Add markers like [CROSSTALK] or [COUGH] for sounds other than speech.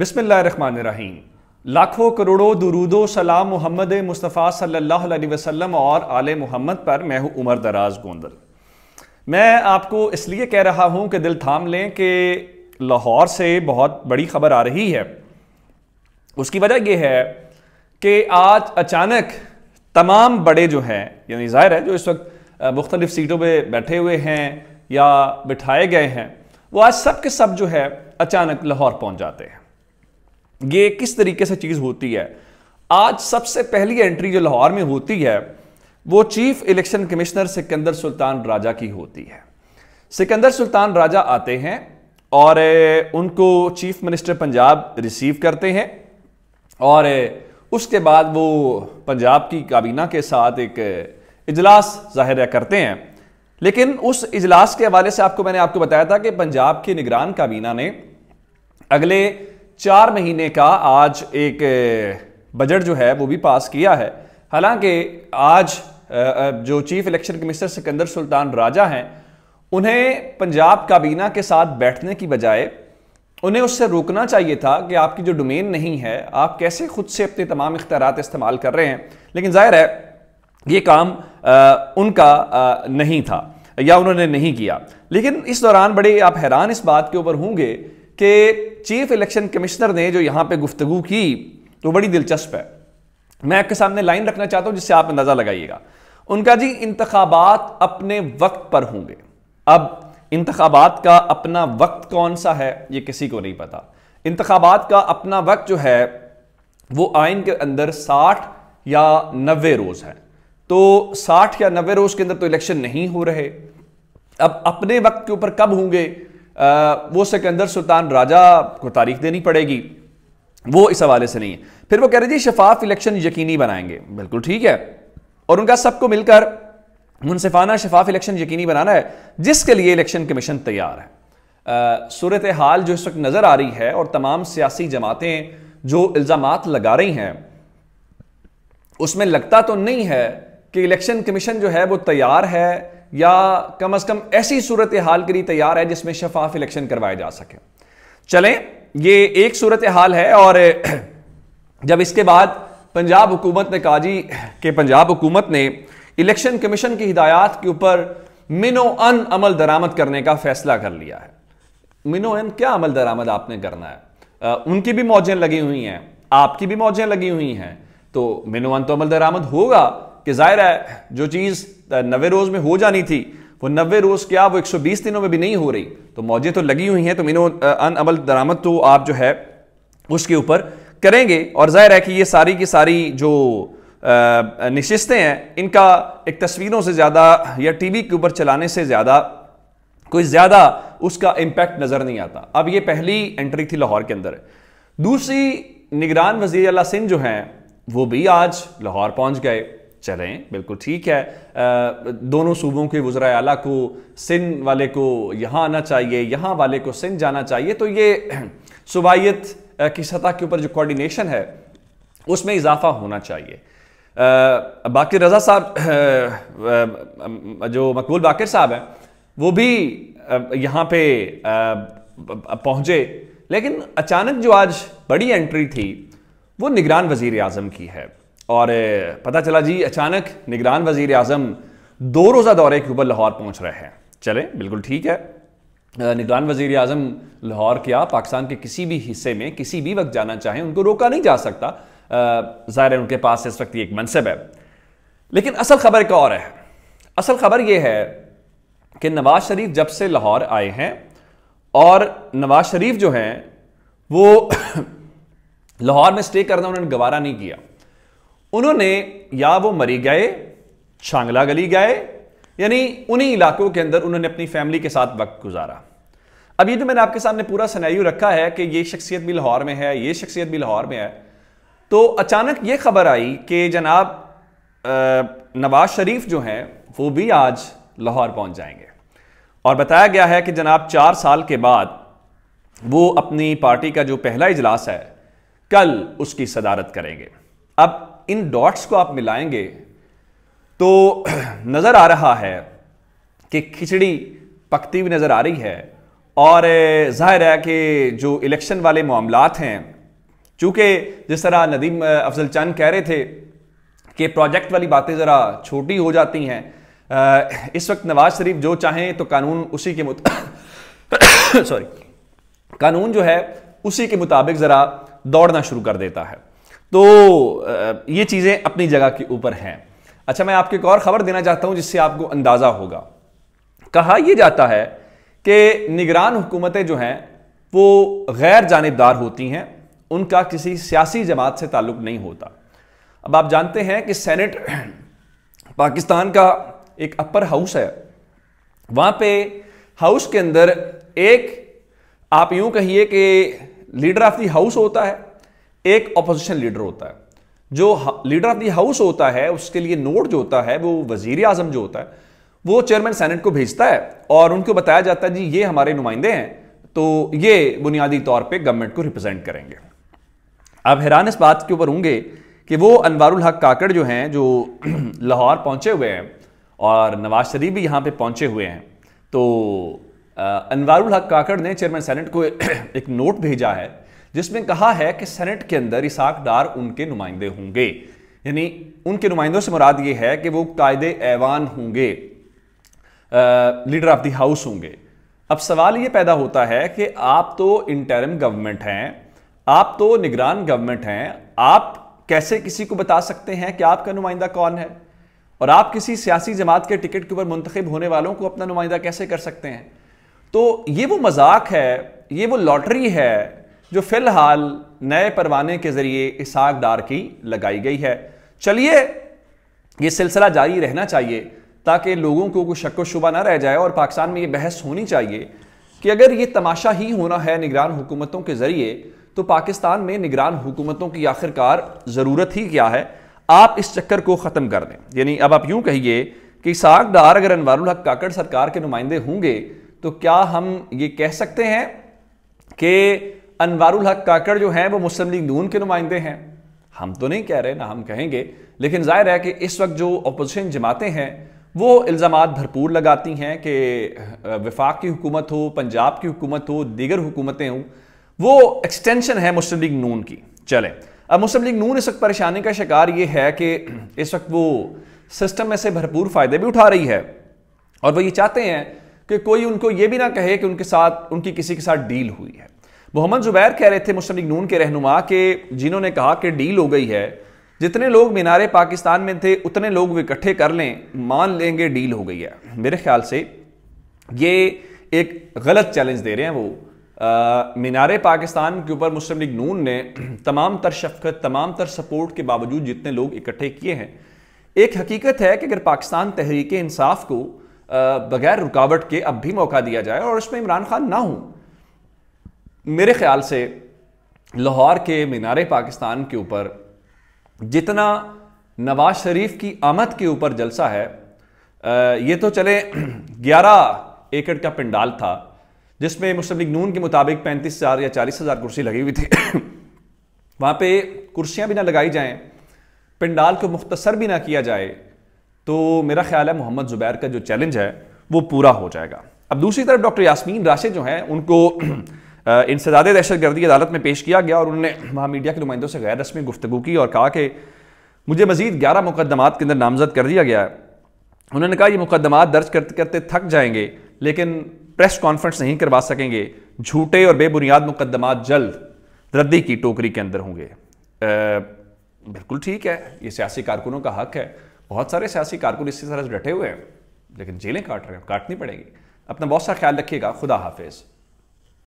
रही लाखों करोड़ों दरूदो सलाम मोहम्मद मुस्तफ़ा सल्लल्लाहु अलैहि वसल्लम और आल मोहम्मद पर मैं हूँ उमर दराज गोंदल मैं आपको इसलिए कह रहा हूँ कि दिल थाम लें कि लाहौर से बहुत बड़ी खबर आ रही है उसकी वजह यह है कि आज अचानक तमाम बड़े जो हैं यानी ज़ाहिर है जो इस वक्त मुख्तलिफ सीटों पर बैठे हुए हैं या बिठाए गए हैं वो आज सब के सब जो है अचानक लाहौर पहुँच जाते हैं ये किस तरीके से चीज़ होती है आज सबसे पहली एंट्री जो लाहौर में होती है वो chief election commissioner Sikandar Sultan Raja की होती है सिकंदर सुल्तान राजा आते हैं और उनको चीफ मिनिस्टर पंजाब रिसीव करते हैं और उसके बाद वो पंजाब की काबीना के साथ एक इजलास जाहिर करते हैं लेकिन उस इजलास के हवाले से आपको मैंने आपको बताया था कि पंजाब की निगरान काबीना ने अगले चार महीने का आज एक बजट जो है वो भी पास किया है हालांकि आज जो chief election commissioner Sikandar Sultan Raja हैं उन्हें पंजाब काबीना के साथ बैठने की बजाय उन्हें उससे रोकना चाहिए था कि आपकी जो डोमेन नहीं है आप कैसे खुद से अपने तमाम इख्तियार इस्तेमाल कर रहे हैं लेकिन ज़ाहिर है ये काम आ, उनका आ, नहीं था या उन्होंने नहीं किया लेकिन इस दौरान बड़े आप हैरान इस बात के ऊपर होंगे कि चीफ इलेक्शन कमिश्नर ने जो यहां पे गुफ्तगु की तो बड़ी दिलचस्प है मैं आपके सामने लाइन रखना चाहता हूं जिससे आप अंदाज़ा लगाइएगा उनका जी इंतबात अपने वक्त पर होंगे अब इंतबात का अपना वक्त कौन सा है ये किसी को नहीं पता इंतबात का अपना वक्त जो है वो आइन के अंदर साठ या नबे रोज़ है तो साठ या नबे रोज़ के अंदर तो इलेक्शन नहीं हो रहे अब अपने वक्त के ऊपर कब होंगे वो सिकंदर सुल्तान राजा को तारीख देनी पड़ेगी वो इस हवाले से नहीं है फिर वो कह रहे थे शफाफ इलेक्शन यकीनी बनाएंगे बिल्कुल ठीक है और उनका सबको मिलकर मुनसिफाना शफाफ इलेक्शन यकीनी बनाना है जिसके लिए इलेक्शन कमीशन तैयार है सूरत हाल जो इस वक्त नज़र आ रही है और तमाम सियासी जमातें जो इल्ज़ाम लगा रही हैं उसमें लगता तो नहीं है कि इलेक्शन कमीशन जो है वो तैयार है या कम अज कम ऐसी सूरत हाल के लिए तैयार है जिसमें शफाफ इलेक्शन करवाए जा सके चलें ये एक सूरत हाल है और [CLEARS THROAT] जब इसके बाद पंजाब हुकूमत ने कहा जी कि पंजाब हुकूमत ने इलेक्शन कमीशन की हिदायत के ऊपर मिनो अन अमल दरामद करने का फैसला कर लिया है मिनो अन क्या अमल दरामद आपने करना है आ, उनकी भी मौजें लगी हुई हैं आपकी भी मौजें लगी हुई हैं तो मिनो अन तो अमल दरामद होगा कि जाहिर है जो चीज़ नवे रोज़ में हो जानी थी वो नबे रोज़ क्या वो 120 दिनों में भी नहीं हो रही तो मौजें तो लगी हुई हैं तो मीनो अन अमल दरामद तो आप जो है उसके ऊपर करेंगे और जाहिर है कि ये सारी की सारी जो नशस्तें हैं इनका एक तस्वीरों से ज़्यादा या टीवी के ऊपर चलाने से ज़्यादा कोई ज़्यादा उसका इम्पैक्ट नज़र नहीं आता अब ये पहली एंट्री थी लाहौर के अंदर दूसरी निगरान वजीर अला सिंह जो हैं वो भी आज लाहौर पहुंच गए चलें बिल्कुल ठीक है आ, दोनों सूबों के वज्रा अला को सिंध वाले को यहाँ आना चाहिए यहाँ वाले को सिंध जाना चाहिए तो ये [CLEARS THROAT] सूबाइत की सतह के ऊपर जो कोऑर्डिनेशन है उसमें इजाफा होना चाहिए आ, बाकी रजा साहब जो मकबूल बाकी साहब हैं वो भी यहाँ पे पहुँचे लेकिन अचानक जो आज बड़ी एंट्री थी वो निगरान वजीर अजम की है और पता चला जी अचानक निगरान वजीर आजम दो रोज़ा दौरे के ऊपर लाहौर पहुँच रहे हैं चलें बिल्कुल ठीक है निगरान वजीर आजम लाहौर क्या पाकिस्तान के किसी भी हिस्से में किसी भी वक्त जाना चाहें उनको रोका नहीं जा सकता ज़ाहिर है उनके पास इस वक्त एक मनसब है लेकिन असल खबर एक और है असल खबर यह है कि नवाज शरीफ जब से लाहौर आए हैं और नवाज शरीफ जो हैं वो [COUGHS] लाहौर में स्टे करना उन्होंने गवारा नहीं किया उन्होंने या वो मरी गए छांगला गली गए यानी उन्हीं इलाकों के अंदर उन्होंने अपनी फैमिली के साथ वक्त गुजारा अब ये जो मैंने आपके सामने पूरा सनायू रखा है कि ये शख्सियत भी लाहौर में है ये शख्सियत भी लाहौर में है तो अचानक ये खबर आई कि जनाब नवाज शरीफ जो हैं वो भी आज लाहौर पहुंच जाएंगे और बताया गया है कि जनाब चार साल के बाद वो अपनी पार्टी का जो पहला इजलास है कल उसकी सदारत करेंगे अब इन डॉट्स को आप मिलाएंगे तो [CLEARS THROAT] नज़र आ रहा है कि खिचड़ी पकती हुई नज़र आ रही है और जाहिर है कि जो इलेक्शन वाले मामला हैं चूंकि जिस तरह नदीम अफजल चंद कह रहे थे कि प्रोजेक्ट वाली बातें ज़रा छोटी हो जाती हैं इस वक्त नवाज शरीफ जो चाहें तो कानून उसी के मुत [COUGHS] सॉरी कानून जो है उसी के मुताबिक ज़रा दौड़ना शुरू कर देता है तो ये चीज़ें अपनी जगह के ऊपर हैं अच्छा मैं आपको एक और ख़बर देना चाहता हूँ जिससे आपको अंदाज़ा होगा कहा यह जाता है कि निगरान हुकूमतें जो हैं वो गैर जानबदार होती हैं उनका किसी सियासी जमात से ताल्लुक़ नहीं होता अब आप जानते हैं कि सेनेट [CLEARS THROAT] पाकिस्तान का एक अपर हाउस है वहाँ पे हाउस के अंदर एक आप यूं कहिए कि लीडर ऑफ दी हाउस होता है एक अपोजिशन लीडर होता है जो लीडर ऑफ द हाउस होता है उसके लिए नोट जो होता है वो वजीर आजम जो होता है वो चेयरमैन सेनेट को भेजता है और उनको बताया जाता है जी ये हमारे नुमाइंदे हैं तो ये बुनियादी तौर पे गवर्नमेंट को रिप्रेजेंट करेंगे अब हैरान इस बात के ऊपर होंगे कि वो अनवारुल हक काकड़ जो हैं जो [CLEARS THROAT] लाहौर पहुंचे हुए हैं और नवाज शरीफ भी यहाँ पे पहुंचे हुए हैं तो अनवारुल हक काकड़ ने चेयरमैन सेनेट को [CLEARS THROAT] एक नोट भेजा है जिसमें कहा है कि सेनेट के अंदर इसाक डार उनके नुमाइंदे होंगे यानी उनके नुमाइंदों से मुराद ये है कि वो कायदे ऐवान होंगे लीडर ऑफ द हाउस होंगे अब सवाल ये पैदा होता है कि आप तो इंटरम गवर्नमेंट हैं आप तो निगरान गवर्नमेंट हैं आप कैसे किसी को बता सकते हैं कि आपका नुमाइंदा कौन है और आप किसी सियासी जमात के टिकट के ऊपर मुंतखब होने वालों को अपना नुमाइंदा कैसे कर सकते हैं तो ये वो मजाक है ये वो लॉटरी है जो फिलहाल नए परवाने के जरिए इसहाकदार की लगाई गई है चलिए ये सिलसिला जारी रहना चाहिए ताकि लोगों को कोई शक शुबा ना रह जाए और पाकिस्तान में ये बहस होनी चाहिए कि अगर ये तमाशा ही होना है निगरान हुकूमतों के ज़रिए तो पाकिस्तान में निगरान हुकूमतों की आखिरकार ज़रूरत ही क्या है आप इस चक्कर को ख़त्म कर दें यानी अब आप यूं कहिए कि सागदार अगर अनवारुल हक काकड़ सरकार के नुमाइंदे होंगे तो क्या हम ये कह सकते हैं कि अनवारुल हक काकड़ जो हैं वो मुस्लिम लीग नून के नुमाइंदे हैं हम तो नहीं कह रहे ना हम कहेंगे लेकिन जाहिर है कि इस वक्त जो अपोजिशन जमातें हैं वो इल्ज़ाम भरपूर लगाती हैं कि विफाक की हुकूमत हो पंजाब की हुकूमत हो दीगर हुकूमतें हों वो एक्सटेंशन है मुस्लिम लीग नून की चलें अब मुस्लिम लीग नून इस वक्त परेशानी का शिकार ये है कि इस वक्त वो सिस्टम में से भरपूर फ़ायदे भी उठा रही है और वो ये चाहते हैं कि कोई उनको ये भी ना कहे कि उनके साथ उनकी किसी के साथ डील हुई है मोहम्मद जुबैर कह रहे थे मुस्लिम लीग नून के रहनुमा के जिन्होंने कहा कि डील हो गई है जितने लोग मीनार पाकिस्तान में थे उतने लोग इकट्ठे कर लें मान लेंगे डील हो गई है मेरे ख्याल से ये एक गलत चैलेंज दे रहे हैं वो मीनार पाकिस्तान के ऊपर मुस्लिम लीग नून ने [CLEARS THROAT] तमाम तर शफकत तमाम तर सपोर्ट के बावजूद जितने लोग इकट्ठे किए हैं एक हकीकत है कि अगर पाकिस्तान तहरीक इंसाफ को बगैर रुकावट के अब भी मौका दिया जाए और उसमें इमरान खान ना हों मेरे ख्याल से लाहौर के मीनार पाकिस्तान के ऊपर जितना नवाज शरीफ की आमद के ऊपर जलसा है ये तो चले [CLEARS THROAT] ग्यारह एकड़ का पंडाल था जिसमें मुस्लिम लीग नून के मुताबिक पैंतीस हज़ार या चालीस हज़ार कुर्सी लगी हुई थी [CLEARS THROAT] वहाँ पे कुर्सियाँ भी ना लगाई जाएं पंडाल को मुख्तसर भी ना किया जाए तो मेरा ख्याल है मोहम्मद ज़ुबैर का जो चैलेंज है वो पूरा हो जाएगा अब दूसरी तरफ डॉक्टर यासमीन राशि जो हैं उनको [CLEARS THROAT] दहशत गर्दी अदालत में पेश किया गया और उन्होंने वहाँ मीडिया के नुमाइंदों से गैर रस्मी गुफ्तु की और कहा कि मुझे मजीद ग्यारह मुकदमात के अंदर नामजद कर दिया गया है उन्होंने कहा ये मुकदमात दर्ज करते करते थक जाएंगे लेकिन प्रेस कॉन्फ्रेंस नहीं करवा सकेंगे झूठे और बेबुनियाद मुकदमात जल्द रद्दी की टोकरी के अंदर होंगे बिल्कुल ठीक है ये सियासी कारकुनों का हक है बहुत सारे सियासी कारकुन इसी तरह से डटे हुए हैं लेकिन जेलें काट रहे हैं काटनी पड़ेगी अपना बहुत सा ख्याल रखिएगा खुदा हाफिज़